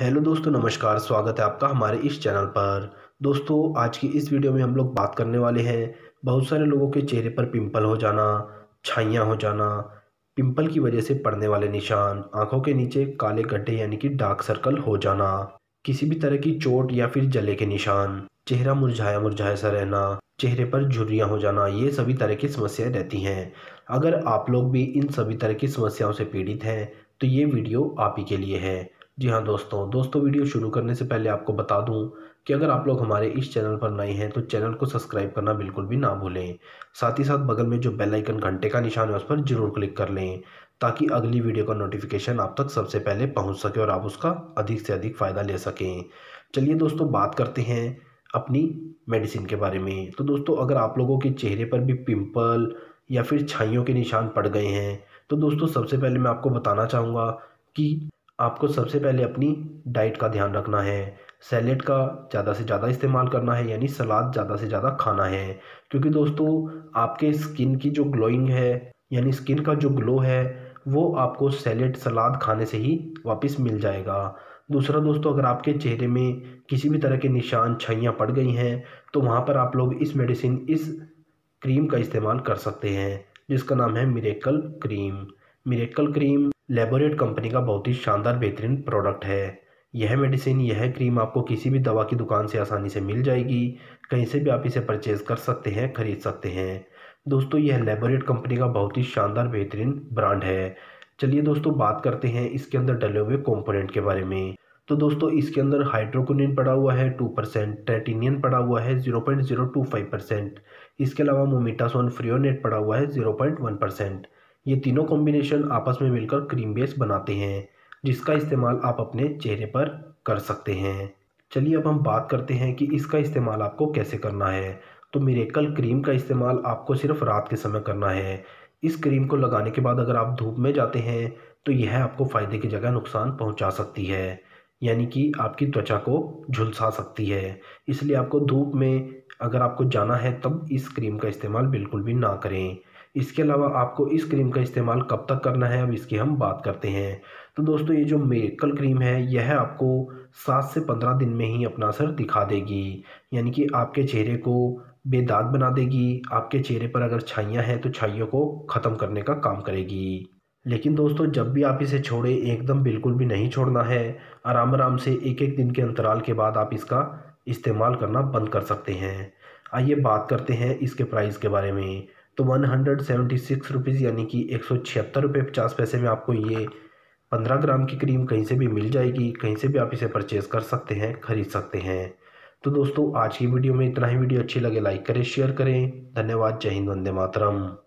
hello दोस्तों नमस्कार स्वागत है आपका हमारे इस चैनल पर दोस्तों आज की इस वीडियो में हम लोग बात करने वाले हैं बहुत सारे लोगों के चेहरे पर पिंपल हो जाना छाइयाँ हो जाना पिंपल की वजह से पड़ने वाले निशान आंखों के नीचे काले गड्ढे यानी कि डार्क सर्कल हो जाना किसी भी तरह की चोट या फिर जले के निशान चेहरा मुरझाया मुरझाया सा रहना चेहरे पर झुर्रियाँ हो जाना ये सभी तरह की समस्याएँ रहती हैं अगर आप लोग भी इन सभी तरह की समस्याओं से पीड़ित हैं तो ये वीडियो आप ही के लिए है जी हाँ दोस्तों दोस्तों वीडियो शुरू करने से पहले आपको बता दूं कि अगर आप लोग हमारे इस चैनल पर नए हैं तो चैनल को सब्सक्राइब करना बिल्कुल भी ना भूलें साथ ही साथ बगल में जो बेल आइकन घंटे का निशान है उस पर जरूर क्लिक कर लें ताकि अगली वीडियो का नोटिफिकेशन आप तक सबसे पहले पहुंच सके और आप उसका अधिक से अधिक फ़ायदा ले सकें चलिए दोस्तों बात करते हैं अपनी मेडिसिन के बारे में तो दोस्तों अगर आप लोगों के चेहरे पर भी पिम्पल या फिर छाइयों के निशान पड़ गए हैं तो दोस्तों सबसे पहले मैं आपको बताना चाहूँगा कि आपको सबसे पहले अपनी डाइट का ध्यान रखना है सैलेड का ज़्यादा से ज़्यादा इस्तेमाल करना है यानी सलाद ज़्यादा से ज़्यादा खाना है क्योंकि दोस्तों आपके स्किन की जो ग्लोइंग है यानी स्किन का जो ग्लो है वो आपको सैलेड सलाद खाने से ही वापस मिल जाएगा दूसरा दोस्तों अगर आपके चेहरे में किसी भी तरह के निशान छाइयाँ पड़ गई हैं तो वहाँ पर आप लोग इस मेडिसिन इस क्रीम का इस्तेमाल कर सकते हैं जिसका नाम है मिरेकल क्रीम मिरेकल क्रीम लेबोरेट कंपनी का बहुत ही शानदार बेहतरीन प्रोडक्ट है यह मेडिसिन यह क्रीम आपको किसी भी दवा की दुकान से आसानी से मिल जाएगी कहीं से भी आप इसे परचेज़ कर सकते हैं ख़रीद सकते हैं दोस्तों यह लेबोरेट कंपनी का बहुत ही शानदार बेहतरीन ब्रांड है चलिए दोस्तों बात करते हैं इसके अंदर डले हुए कॉम्पोनेंट के बारे में तो दोस्तों इसके अंदर हाइड्रोकोनिन पड़ा हुआ है टू परसेंट ट्रेटिनियन पड़ा हुआ है zero point zero two five percent इसके अलावा मोमिटासोन फ्रियोनेट पड़ा हुआ है ज़ीरो पॉइंट वन परसेंट ये तीनों कॉम्बिनेशन आपस में मिलकर क्रीम बेस बनाते हैं जिसका इस्तेमाल आप अपने चेहरे पर कर सकते हैं चलिए अब हम बात करते हैं कि इसका इस्तेमाल आपको कैसे करना है तो मेरेकल क्रीम का इस्तेमाल आपको सिर्फ रात के समय करना है इस क्रीम को लगाने के बाद अगर आप धूप में जाते हैं तो यह आपको फ़ायदे की जगह नुकसान पहुंचा सकती है यानी कि आपकी त्वचा को झुलसा सकती है इसलिए आपको धूप में अगर आपको जाना है तब इस क्रीम का इस्तेमाल बिल्कुल भी ना करें इसके अलावा आपको इस क्रीम का इस्तेमाल कब तक करना है अब इसकी हम बात करते हैं तो दोस्तों ये जो मेरिकल क्रीम है यह आपको सात से पंद्रह दिन में ही अपना असर दिखा देगी यानी कि आपके चेहरे को बेदाग बना देगी आपके चेहरे पर अगर छाइयाँ हैं तो छाइयों को ख़त्म करने का काम करेगी लेकिन दोस्तों जब भी आप इसे छोड़ें एकदम बिल्कुल भी नहीं छोड़ना है आराम आराम से एक एक दिन के अंतराल के बाद आप इसका इस्तेमाल करना बंद कर सकते हैं आइए बात करते हैं इसके प्राइस के बारे में तो one hundred seventy six rupees यानी कि एक सौ छिहत्तर रुपये पचास पैसे में आपको ये पंद्रह ग्राम की क्रीम कहीं से भी मिल जाएगी कहीं से भी आप इसे परचेज़ कर सकते हैं ख़रीद सकते हैं तो दोस्तों आज की वीडियो में इतना ही वीडियो अच्छी लगे लाइक करें शेयर करें धन्यवाद जय हिंद वंदे मातरम